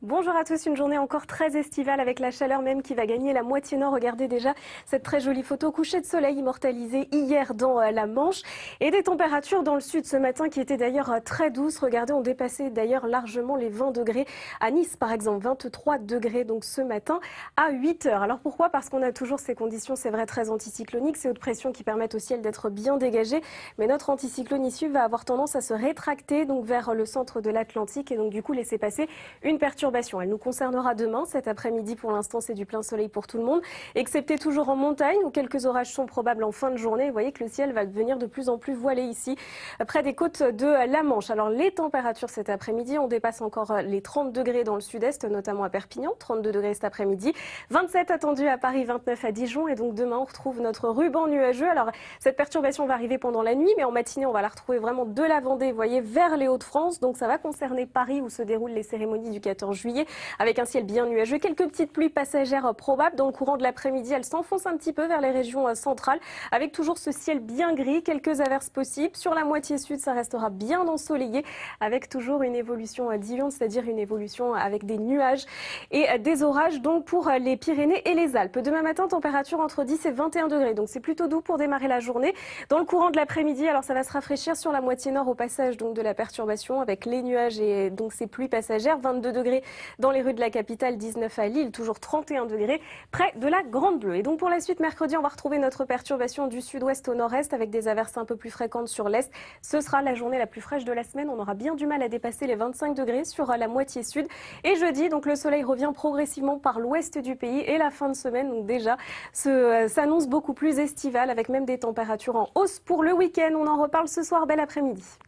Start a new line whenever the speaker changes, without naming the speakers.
Bonjour à tous, une journée encore très estivale avec la chaleur même qui va gagner la moitié nord. Regardez déjà cette très jolie photo coucher de soleil immortalisé hier dans euh, la Manche et des températures dans le sud ce matin qui étaient d'ailleurs euh, très douces. Regardez, on dépassait d'ailleurs largement les 20 degrés à Nice par exemple, 23 degrés donc ce matin à 8 heures. Alors pourquoi Parce qu'on a toujours ces conditions, c'est vrai, très anticycloniques, ces hautes pressions qui permettent au ciel d'être bien dégagé, mais notre anticyclone issue va avoir tendance à se rétracter donc vers le centre de l'Atlantique et donc du coup laisser passer une perturbation elle nous concernera demain. Cet après-midi, pour l'instant, c'est du plein soleil pour tout le monde, excepté toujours en montagne où quelques orages sont probables en fin de journée. Vous voyez que le ciel va devenir de plus en plus voilé ici, près des côtes de la Manche. Alors, les températures cet après-midi, on dépasse encore les 30 degrés dans le sud-est, notamment à Perpignan, 32 degrés cet après-midi, 27 attendus à Paris, 29 à Dijon. Et donc, demain, on retrouve notre ruban nuageux. Alors, cette perturbation va arriver pendant la nuit, mais en matinée, on va la retrouver vraiment de la Vendée, vous voyez, vers les Hauts-de-France. Donc, ça va concerner Paris où se déroulent les cérémonies du 14 juin juillet, avec un ciel bien nuageux. Quelques petites pluies passagères probables. Dans le courant de l'après-midi, elles s'enfoncent un petit peu vers les régions euh, centrales, avec toujours ce ciel bien gris, quelques averses possibles. Sur la moitié sud, ça restera bien ensoleillé, avec toujours une évolution euh, diurne, c'est-à-dire une évolution euh, avec des nuages et des orages, donc pour les Pyrénées et les Alpes. Demain matin, température entre 10 et 21 degrés, donc c'est plutôt doux pour démarrer la journée. Dans le courant de l'après-midi, alors ça va se rafraîchir sur la moitié nord au passage donc de la perturbation avec les nuages et donc ces pluies passagères. 22 degrés dans les rues de la capitale, 19 à Lille, toujours 31 degrés, près de la Grande Bleue. Et donc pour la suite, mercredi, on va retrouver notre perturbation du sud-ouest au nord-est avec des averses un peu plus fréquentes sur l'est. Ce sera la journée la plus fraîche de la semaine. On aura bien du mal à dépasser les 25 degrés sur la moitié sud. Et jeudi, donc le soleil revient progressivement par l'ouest du pays et la fin de semaine, déjà, euh, s'annonce beaucoup plus estivale avec même des températures en hausse pour le week-end. On en reparle ce soir. Bel après-midi.